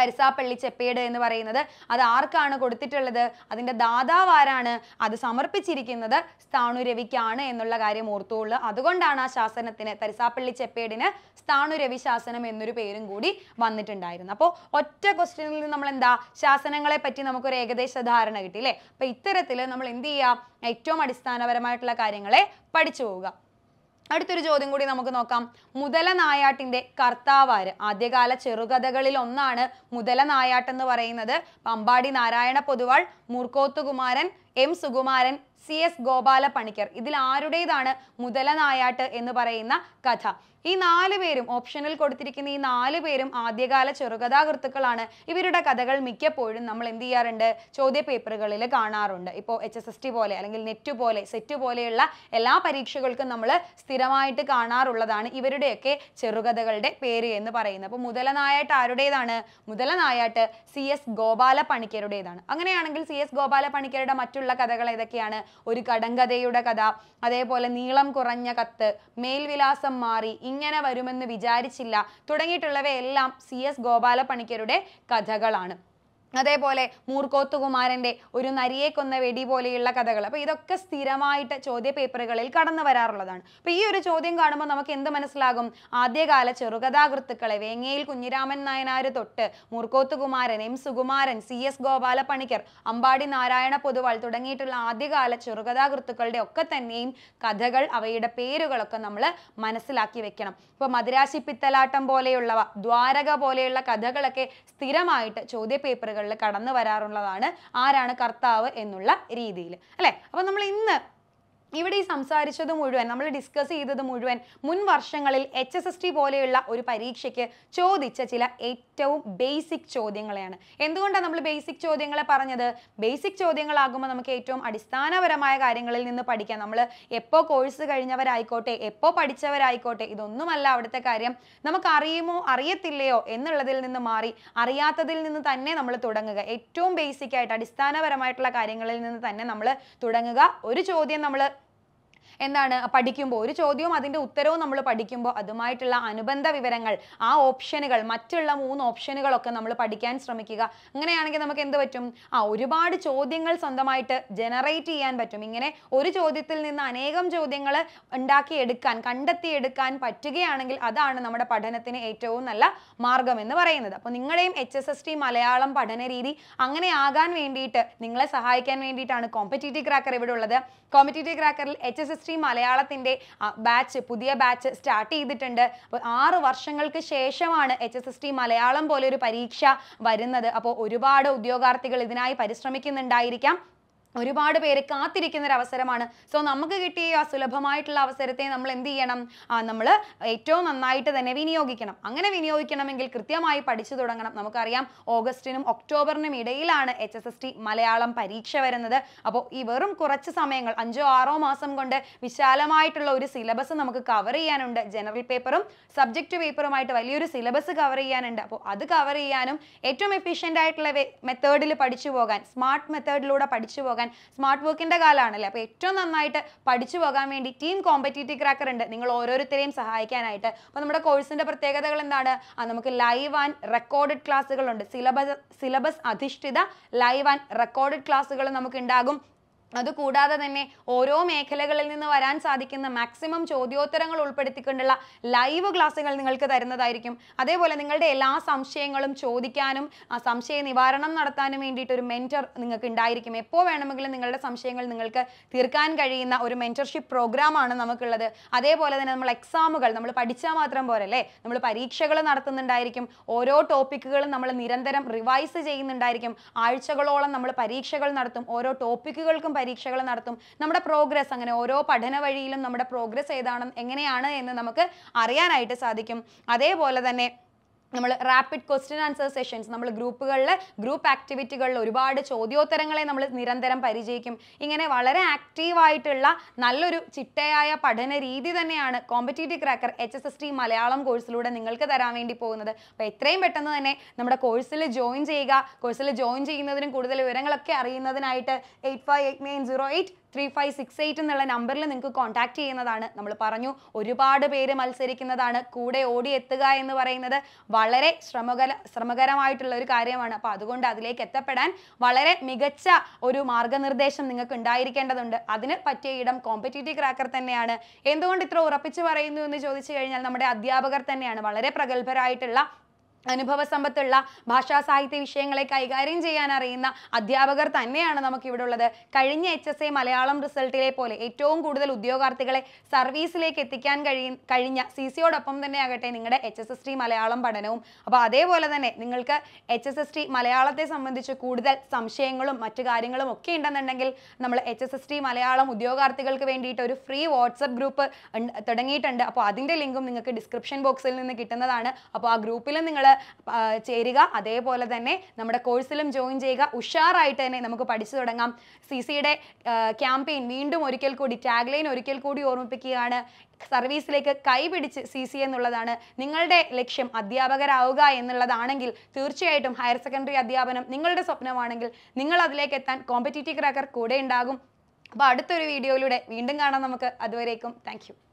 തരിസാപ്പള്ളി ചെപ്പേട് എന്ന് പറയുന്നത് അത് ആർക്കാണ് കൊടുത്തിട്ടുള്ളത് അതിൻ്റെ ദാതാവ് ആരാണ് അത് സമർപ്പിച്ചിരിക്കുന്നത് സ്ഥാണുരവിക്കാണ് എന്നുള്ള കാര്യം ഓർത്തുള്ളൂ അതുകൊണ്ടാണ് ആ ശാസനത്തിന് തരിസാപ്പള്ളി ചെപ്പേടിന് സ്ഥാണുരവി ശാസനം എന്നൊരു പേരും കൂടി വന്നിട്ടുണ്ടായിരുന്നു അപ്പോൾ ഒറ്റ ക്വസ്റ്റ്യനിൽ നിന്ന് നമ്മൾ എന്താ ശാസനങ്ങളെ പറ്റി നമുക്കൊരു ഏകദേശ ധാരണ കിട്ടി അല്ലേ അപ്പോൾ ഇത്തരത്തിൽ നമ്മൾ എന്ത് ചെയ്യുക ഏറ്റവും അടിസ്ഥാനപരമായിട്ടുള്ള കാര്യങ്ങളെ പഠിച്ചു പോവുക അടുത്തൊരു ചോദ്യം കൂടി നമുക്ക് നോക്കാം മുതലനായാട്ടിന്റെ നായാട്ടിന്റെ കർത്താവാര് ആദ്യകാല ചെറുകഥകളിൽ ഒന്നാണ് മുതലനായാട്ടെന്ന് എന്ന് പറയുന്നത് Pampadi Narayana Poduval Moorkoth Kumaran M Sukumaran C S Gopala Panicker ഇതിൽ ആരുടേതാണ് മുതലനായാട്ട് എന്ന് പറയുന്ന കഥ ഈ നാല് പേരും ഓപ്ഷനിൽ കൊടുത്തിരിക്കുന്ന ഈ നാല് പേരും ആദ്യകാല ചെറുകഥാകൃത്തുക്കളാണ് ഇവരുടെ കഥകൾ മിക്കപ്പോഴും നമ്മൾ എന്ത് ചെയ്യാറുണ്ട് ചോദ്യ പേപ്പറുകളിൽ കാണാറുണ്ട് ഇപ്പോൾ എച്ച് എസ് എസ് ടി പോലെ അല്ലെങ്കിൽ നെറ്റ് പോലെ സെറ്റ് പോലെയുള്ള എല്ലാ പരീക്ഷകൾക്കും നമ്മൾ സ്ഥിരമായിട്ട് കാണാറുള്ളതാണ് ഇവരുടെയൊക്കെ ചെറുകഥകളുടെ പേര് എന്ന് പറയുന്നത് അപ്പോൾ മുതലനായാട്ട് ആരുടേതാണ് മുതലനായാട്ട് സി എസ് ഗോപാല പണിക്കരുടേതാണ് അങ്ങനെയാണെങ്കിൽ സി എസ് ഗോപാല പണിക്കരുടെ മറ്റുള്ള കഥകൾ ഏതൊക്കെയാണ് ഒരു കടങ്കഥയുടെ കഥ അതേപോലെ നീളം കുറഞ്ഞ കത്ത് മേൽവിലാസം മാറി ഇങ്ങനെ വരുമെന്ന് വിചാരിച്ചില്ല തുടങ്ങിയിട്ടുള്ളവയെല്ലാം സി എസ് ഗോപാലപണിക്കരുടെ കഥകളാണ് അതേപോലെ മൂർക്കോത്തുകുമാരൻ്റെ ഒരു നരിയെ കൊന്ന വെടി പോലെയുള്ള കഥകൾ അപ്പോൾ ഇതൊക്കെ സ്ഥിരമായിട്ട് ചോദ്യ പേപ്പറുകളിൽ കടന്നു വരാറുള്ളതാണ് അപ്പോൾ ഈ ഒരു ചോദ്യം കാണുമ്പോൾ നമുക്ക് എന്ത് മനസ്സിലാകും ആദ്യകാല ചെറുകഥാകൃത്തുക്കളെ വേങ്ങയിൽ കുഞ്ഞിരാമൻ നായനാർ തൊട്ട് Moorkoth Kumaran M Sukumaran C S Gopala Panicker Ambadi Narayana Poduval തുടങ്ങിയിട്ടുള്ള ആദ്യകാല ചെറുകഥാകൃത്തുക്കളുടെ ഒക്കെ തന്നെയും കഥകൾ അവയുടെ പേരുകളൊക്കെ നമ്മൾ മനസ്സിലാക്കി വെക്കണം ഇപ്പോൾ മദ്രാശി പിത്തലാട്ടം പോലെയുള്ളവ ദ്വാരക പോലെയുള്ള കഥകളൊക്കെ സ്ഥിരമായിട്ട് ചോദ്യ പേപ്പറുകൾ ചർച്ചകളിൽ കടന്നു വരാറുള്ളതാണ് ആരാണ് കർത്താവ് എന്നുള്ള രീതിയിൽ അല്ലേ അപ്പോൾ നമ്മൾ ഇന്ന് ഇവിടെ ഈ സംസാരിച്ചത് മുഴുവൻ നമ്മൾ ഡിസ്കസ് ചെയ്തത് മുഴുവൻ മുൻ വർഷങ്ങളിൽ എച്ച് എസ് എസ് ടി പോലെയുള്ള ഒരു പരീക്ഷയ്ക്ക് ചോദിച്ച ചില ഏറ്റവും ബേസിക് ചോദ്യങ്ങളെയാണ് എന്തുകൊണ്ടാണ് നമ്മൾ ബേസിക് ചോദ്യങ്ങളെ പറഞ്ഞത് ബേസിക് ചോദ്യങ്ങളാകുമ്പോൾ നമുക്ക് ഏറ്റവും അടിസ്ഥാനപരമായ കാര്യങ്ങളിൽ നിന്ന് പഠിക്കാം നമ്മൾ എപ്പോൾ കോഴ്സ് കഴിഞ്ഞവരായിക്കോട്ടെ എപ്പോൾ പഠിച്ചവരായിക്കോട്ടെ ഇതൊന്നുമല്ല അവിടുത്തെ കാര്യം നമുക്ക് അറിയുമോ അറിയത്തില്ലയോ എന്നുള്ളതിൽ നിന്ന് മാറി അറിയാത്തതിൽ നിന്ന് തന്നെ നമ്മൾ തുടങ്ങുക ഏറ്റവും ബേസിക് ആയിട്ട് അടിസ്ഥാനപരമായിട്ടുള്ള കാര്യങ്ങളിൽ നിന്ന് തന്നെ നമ്മൾ തുടങ്ങുക ഒരു ചോദ്യം നമ്മൾ എന്താണ് പഠിക്കുമ്പോൾ ഒരു ചോദ്യവും അതിൻ്റെ ഉത്തരവും നമ്മൾ പഠിക്കുമ്പോൾ അതുമായിട്ടുള്ള അനുബന്ധ വിവരങ്ങൾ ആ ഓപ്ഷനുകൾ മറ്റുള്ള മൂന്ന് ഓപ്ഷനുകളൊക്കെ നമ്മൾ പഠിക്കാൻ ശ്രമിക്കുക അങ്ങനെയാണെങ്കിൽ നമുക്ക് എന്ത് പറ്റും ആ ഒരുപാട് ചോദ്യങ്ങൾ സ്വന്തമായിട്ട് ജനറേറ്റ് ചെയ്യാൻ പറ്റും ഇങ്ങനെ ഒരു ചോദ്യത്തിൽ നിന്ന് അനേകം ചോദ്യങ്ങൾ ഉണ്ടാക്കിയെടുക്കാൻ കണ്ടെത്തിയെടുക്കാൻ പറ്റുകയാണെങ്കിൽ അതാണ് നമ്മുടെ പഠനത്തിന് ഏറ്റവും നല്ല മാർഗം എന്ന് പറയുന്നത് അപ്പോൾ നിങ്ങളുടെയും H S S T Malayalam പഠന രീതി അങ്ങനെ ആകാൻ വേണ്ടിയിട്ട് നിങ്ങളെ സഹായിക്കാൻ വേണ്ടിയിട്ടാണ് കോമ്പറ്റേറ്റീവ് ക്രാക്കർ ഇവിടെ ഉള്ളത് കോമ്പറ്റേറ്റീവ് ക്രാക്കറിൽ എച്ച് എസ് എസ് കെമിസ്ട്രി മലയാളത്തിൻ്റെ ബാച്ച് പുതിയ ബാച്ച് സ്റ്റാർട്ട് ചെയ്തിട്ടുണ്ട് അപ്പോൾ ആറ് വർഷങ്ങൾക്ക് ശേഷമാണ് H S S T Malayalam പോലെ ഒരു പരീക്ഷ വരുന്നത് അപ്പോൾ ഒരുപാട് ഉദ്യോഗാർത്ഥികൾ ഇതിനായി പരിശ്രമിക്കുന്നുണ്ടായിരിക്കാം ഒരുപാട് പേര് കാത്തിരിക്കുന്ന ഒരു അവസരമാണ് സോ നമുക്ക് കിട്ടിയ ആ സുലഭമായിട്ടുള്ള അവസരത്തെ നമ്മൾ എന്ത് ചെയ്യണം നമ്മൾ ഏറ്റവും നന്നായിട്ട് തന്നെ വിനിയോഗിക്കണം അങ്ങനെ വിനിയോഗിക്കണമെങ്കിൽ കൃത്യമായി പഠിച്ചു തുടങ്ങണം നമുക്കറിയാം ഓഗസ്റ്റിനും ഒക്ടോബറിനും ഇടയിലാണ് H S S T Malayalam പരീക്ഷ വരുന്നത് അപ്പോൾ ഈ വെറും കുറച്ച് സമയങ്ങൾ അഞ്ചോ ആറോ മാസം കൊണ്ട് വിശാലമായിട്ടുള്ള ഒരു സിലബസ് നമുക്ക് കവർ ചെയ്യാനുണ്ട് ജനറൽ പേപ്പറും സബ്ജക്റ്റ് പേപ്പറുമായിട്ട് വലിയൊരു സിലബസ് കവർ ചെയ്യാനുണ്ട് അപ്പോൾ അത് കവർ ചെയ്യാനും ഏറ്റവും എഫിഷ്യൻ്റ് ആയിട്ടുള്ള മെത്തേഡിൽ പഠിച്ചു പോകാൻ സ്മാർട്ട് മെത്തേഡിലൂടെ പഠിച്ചു പോകാൻ പോകാൻ സ്മാർട്ട് വർക്കിൻ്റെ കാലമാണല്ലേ അപ്പോൾ ഏറ്റവും നന്നായിട്ട് പഠിച്ചു പോകാൻ വേണ്ടി ടീം കോമ്പറ്റീറ്റീവ് ക്രാക്കർ ഉണ്ട് നിങ്ങൾ ഓരോരുത്തരെയും സഹായിക്കാനായിട്ട് അപ്പോൾ നമ്മുടെ കോഴ്സിൻ്റെ പ്രത്യേകതകൾ എന്താണ് നമുക്ക് ലൈവ് ആൻഡ് റെക്കോർഡഡ് ക്ലാസ്സുകളുണ്ട് സിലബസ് സിലബസ് അധിഷ്ഠിത ലൈവ് ആൻഡ് റെക്കോർഡഡ് ക്ലാസ്സുകൾ നമുക്ക് ഉണ്ടാകും അതുകൂടാതെ തന്നെ ഓരോ മേഖലകളിൽ നിന്ന് വരാൻ സാധിക്കുന്ന മാക്സിമം ചോദ്യോത്തരങ്ങൾ ഉൾപ്പെടുത്തിക്കൊണ്ടുള്ള ലൈവ് ക്ലാസ്സുകൾ നിങ്ങൾക്ക് തരുന്നതായിരിക്കും അതേപോലെ നിങ്ങളുടെ എല്ലാ സംശയങ്ങളും ചോദിക്കാനും ആ സംശയ നിവാരണം നടത്താനും വേണ്ടിയിട്ട് ഒരു മെൻറ്റർ നിങ്ങൾക്ക് ഉണ്ടായിരിക്കും എപ്പോൾ വേണമെങ്കിലും നിങ്ങളുടെ സംശയങ്ങൾ നിങ്ങൾക്ക് തീർക്കാൻ കഴിയുന്ന ഒരു മെൻറ്റർഷിപ്പ് പ്രോഗ്രാമാണ് നമുക്കുള്ളത് അതേപോലെ തന്നെ നമ്മൾ എക്സാമുകൾ നമ്മൾ പഠിച്ചാൽ മാത്രം പോരല്ലേ നമ്മൾ പരീക്ഷകൾ നടത്തുന്നുണ്ടായിരിക്കും ഓരോ ടോപ്പിക്കുകളും നമ്മൾ നിരന്തരം റിവൈസ് ചെയ്യുന്നുണ്ടായിരിക്കും ആഴ്ചകളോളം നമ്മൾ പരീക്ഷകൾ നടത്തും ഓരോ ടോപ്പിക്കുകൾക്കും പരീക്ഷകൾ നടത്തും നമ്മുടെ പ്രോഗ്രസ് അങ്ങനെ ഓരോ പഠന വഴിയിലും നമ്മുടെ പ്രോഗ്രസ് ഏതാണ് എങ്ങനെയാണ് എന്ന് നമുക്ക് അറിയാനായിട്ട് സാധിക്കും അതേപോലെ തന്നെ നമ്മൾ റാപ്പിഡ് ക്വസ്റ്റ്യൻ ആൻസർ സെഷൻസ് നമ്മൾ ഗ്രൂപ്പുകളിൽ ഗ്രൂപ്പ് ആക്ടിവിറ്റികളിൽ ഒരുപാട് ചോദ്യോത്തരങ്ങളെ നമ്മൾ നിരന്തരം പരിചയിക്കും ഇങ്ങനെ വളരെ ആക്റ്റീവായിട്ടുള്ള നല്ലൊരു ചിട്ടയായ പഠന രീതി തന്നെയാണ് competitive cracker H S S T Malayalam കോഴ്സിലൂടെ നിങ്ങൾക്ക് തരാൻ വേണ്ടി പോകുന്നത് അപ്പോൾ എത്രയും പെട്ടെന്ന് തന്നെ നമ്മുടെ കോഴ്സിൽ ജോയിൻ ചെയ്യുക കോഴ്സിൽ ജോയിൻ ചെയ്യുന്നതിനും കൂടുതൽ വിവരങ്ങളൊക്കെ അറിയുന്നതിനായിട്ട് eight five eight nine zero eight three five six eight എന്നുള്ള നമ്പറിൽ നിങ്ങൾക്ക് കോൺടാക്ട് ചെയ്യുന്നതാണ് നമ്മൾ പറഞ്ഞു ഒരുപാട് പേര് മത്സരിക്കുന്നതാണ് കൂടെ ഓടി എത്തുക എന്ന് പറയുന്നത് വളരെ ശ്രമകര ശ്രമകരമായിട്ടുള്ള ഒരു കാര്യമാണ് അപ്പോൾ അതുകൊണ്ട് അതിലേക്ക് എത്തപ്പെടാൻ വളരെ മികച്ച ഒരു മാർഗനിർദ്ദേശം നിങ്ങൾക്ക് ഉണ്ടായിരിക്കേണ്ടതുണ്ട് അതിന് പറ്റിയ ഇടം കോമ്പറ്റീറ്റീവ് ക്രാക്കർ തന്നെയാണ് എന്തുകൊണ്ട് ഇത്ര ഉറപ്പിച്ചു പറയുന്നു എന്ന് ചോദിച്ചു കഴിഞ്ഞാൽ നമ്മുടെ അധ്യാപകർ തന്നെയാണ് വളരെ പ്രഗത്ഭരായിട്ടുള്ള അനുഭവ സമ്പത്തുള്ള ഭാഷാ സാഹിത്യ വിഷയങ്ങളെ കൈകാര്യം ചെയ്യാൻ അറിയുന്ന അധ്യാപകർ തന്നെയാണ് നമുക്ക് ഇവിടെ ഉള്ളത് കഴിഞ്ഞ എച്ച് എസ് എ മലയാളം റിസൾട്ടിലെ പോലെ ഏറ്റവും കൂടുതൽ ഉദ്യോഗാർത്ഥികളെ സർവീസിലേക്ക് എത്തിക്കാൻ കഴിയും കഴിഞ്ഞ സി സിയോടൊപ്പം തന്നെ ആകട്ടെ നിങ്ങളുടെ H S S T Malayalam പഠനവും അപ്പോൾ അതേപോലെ തന്നെ നിങ്ങൾക്ക് എച്ച് എസ് എസ് ടി മലയാളത്തെ സംബന്ധിച്ച് കൂടുതൽ സംശയങ്ങളും മറ്റു കാര്യങ്ങളും ഒക്കെ ഉണ്ടെന്നുണ്ടെങ്കിൽ നമ്മൾ H S S T Malayalam ഉദ്യോഗാർത്ഥികൾക്ക് വേണ്ടിയിട്ട് ഒരു ഫ്രീ വാട്സപ്പ് ഗ്രൂപ്പ് തുടങ്ങിയിട്ടുണ്ട് അപ്പോൾ അതിൻ്റെ ലിങ്കും നിങ്ങൾക്ക് ഡിസ്ക്രിപ്ഷൻ ബോക്സിൽ നിന്ന് കിട്ടുന്നതാണ് അപ്പോൾ ആ ഗ്രൂപ്പിൽ നിങ്ങൾ ചേരുക അതേപോലെ തന്നെ നമ്മുടെ കോഴ്സിലും ജോയിൻ ചെയ്യുക ഉഷാറായിട്ട് തന്നെ നമുക്ക് പഠിച്ചു തുടങ്ങാം സി സിയുടെ ക്യാമ്പയിൻ വീണ്ടും ഒരിക്കൽ കൂടി ടാഗ്ലൈൻ ഒരിക്കൽ കൂടി ഓർമ്മിപ്പിക്കുകയാണ് സർവീസിലേക്ക് കൈപിടിച്ച് സി സി എന്നുള്ളതാണ് നിങ്ങളുടെ ലക്ഷ്യം അധ്യാപകരാവുക എന്നുള്ളതാണെങ്കിൽ തീർച്ചയായിട്ടും ഹയർ സെക്കൻഡറി അധ്യാപനം നിങ്ങളുടെ സ്വപ്നമാണെങ്കിൽ നിങ്ങൾ അതിലേക്ക് എത്താൻ കോമ്പറ്റീറ്റീവ് ക്രാക്കർ കൂടെ ഉണ്ടാകും അപ്പോൾ അടുത്തൊരു വീഡിയോയിലൂടെ വീണ്ടും കാണാം നമുക്ക് അതുവരേക്കും താങ്ക്